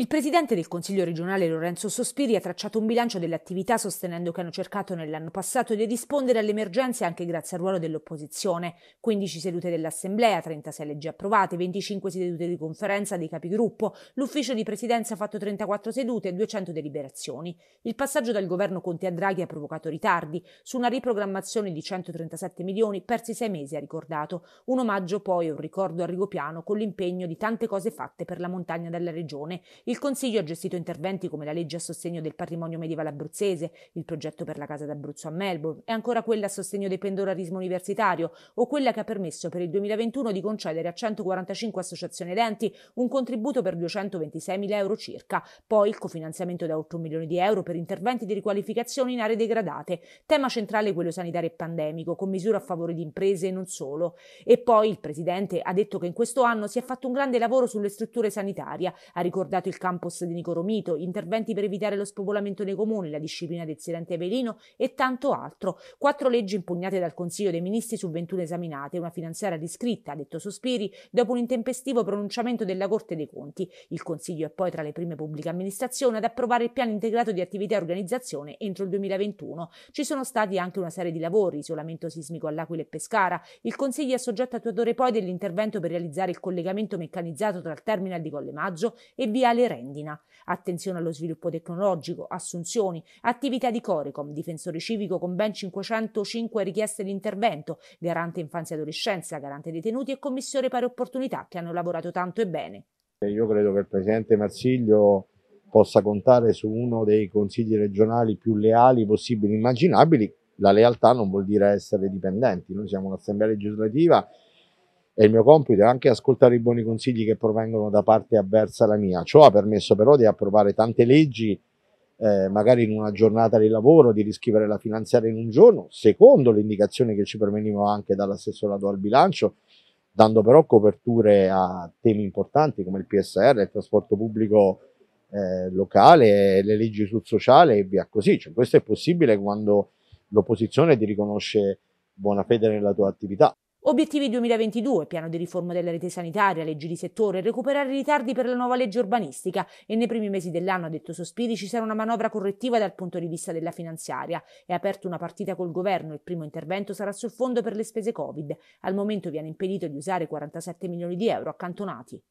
Il presidente del Consiglio regionale Lorenzo Sospiri ha tracciato un bilancio delle attività sostenendo che hanno cercato nell'anno passato di rispondere alle emergenze anche grazie al ruolo dell'opposizione. 15 sedute dell'Assemblea, 36 leggi approvate, 25 sedute di conferenza dei capigruppo, l'ufficio di presidenza ha fatto 34 sedute e 200 deliberazioni. Il passaggio dal governo Conte a Draghi ha provocato ritardi. Su una riprogrammazione di 137 milioni persi sei mesi, ha ricordato. Un omaggio poi, un ricordo a Rigopiano con l'impegno di tante cose fatte per la montagna della regione. Il Consiglio ha gestito interventi come la legge a sostegno del patrimonio medievale abruzzese, il progetto per la Casa d'Abruzzo a Melbourne e ancora quella a sostegno del pendolarismo universitario o quella che ha permesso per il 2021 di concedere a 145 associazioni edenti un contributo per 226 mila euro circa, poi il cofinanziamento da 8 milioni di euro per interventi di riqualificazione in aree degradate, tema centrale quello sanitario e pandemico, con misure a favore di imprese e non solo. E poi il Presidente ha detto che in questo anno si è fatto un grande lavoro sulle strutture sanitarie, ha ricordato il campus di Nicoromito, interventi per evitare lo spopolamento dei comuni, la disciplina del silente velino e tanto altro. Quattro leggi impugnate dal Consiglio dei Ministri su 21 esaminate, una finanziaria riscritta, ha detto Sospiri, dopo un intempestivo pronunciamento della Corte dei Conti. Il Consiglio è poi tra le prime pubbliche amministrazioni ad approvare il piano integrato di attività e organizzazione entro il 2021. Ci sono stati anche una serie di lavori, isolamento sismico all'Aquila e Pescara. Il Consiglio è soggetto a attuatore poi dell'intervento per realizzare il collegamento meccanizzato tra il terminal di Colle Maggio e via Ale Emanuele Rendina. Attenzione allo sviluppo tecnologico, assunzioni, attività di Coricom, difensore civico con ben 505 richieste di intervento, garante infanzia e adolescenza, garante detenuti e commissione pari opportunità che hanno lavorato tanto e bene. Io credo che il Presidente Marsiglio possa contare su uno dei consigli regionali più leali possibili e immaginabili. La lealtà non vuol dire essere dipendenti, noi siamo un'assemblea legislativa e il mio compito è anche ascoltare i buoni consigli che provengono da parte avversa alla mia. Ciò ha permesso però di approvare tante leggi, eh, magari in una giornata di lavoro, di riscrivere la finanziaria in un giorno, secondo le indicazioni che ci provenivano anche dall'assessorato al bilancio, dando però coperture a temi importanti come il PSR, il trasporto pubblico eh, locale, le leggi sul sociale e via così. Cioè, questo è possibile quando l'opposizione ti riconosce buona fede nella tua attività. Obiettivi 2022, piano di riforma della rete sanitaria, leggi di settore, recuperare i ritardi per la nuova legge urbanistica e nei primi mesi dell'anno, ha detto Sospiri, ci sarà una manovra correttiva dal punto di vista della finanziaria. È aperta una partita col governo, il primo intervento sarà sul fondo per le spese Covid. Al momento viene impedito di usare 47 milioni di euro accantonati.